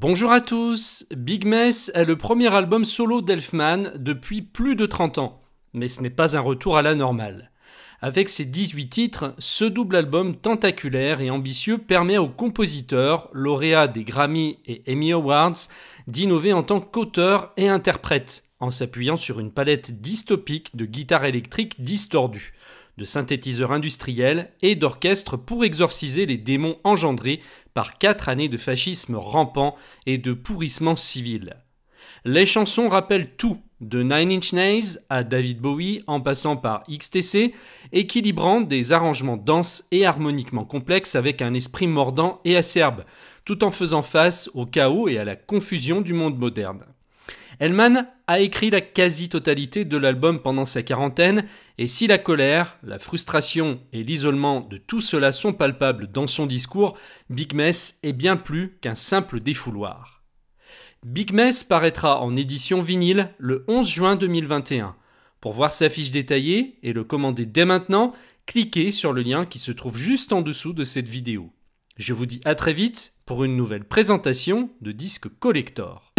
Bonjour à tous, Big Mess est le premier album solo d'Elfman depuis plus de 30 ans, mais ce n'est pas un retour à la normale. Avec ses 18 titres, ce double album tentaculaire et ambitieux permet au compositeur, lauréat des Grammy et Emmy Awards, d'innover en tant qu'auteur et interprète, en s'appuyant sur une palette dystopique de guitares électriques distordues, de synthétiseurs industriels et d'orchestres pour exorciser les démons engendrés par quatre années de fascisme rampant et de pourrissement civil. Les chansons rappellent tout, de Nine Inch Nails à David Bowie en passant par XTC, équilibrant des arrangements denses et harmoniquement complexes avec un esprit mordant et acerbe, tout en faisant face au chaos et à la confusion du monde moderne. Hellman a écrit la quasi-totalité de l'album pendant sa quarantaine, et si la colère, la frustration et l'isolement de tout cela sont palpables dans son discours, Big Mess est bien plus qu'un simple défouloir. Big Mess paraîtra en édition vinyle le 11 juin 2021. Pour voir sa fiche détaillée et le commander dès maintenant, cliquez sur le lien qui se trouve juste en dessous de cette vidéo. Je vous dis à très vite pour une nouvelle présentation de Disque collector.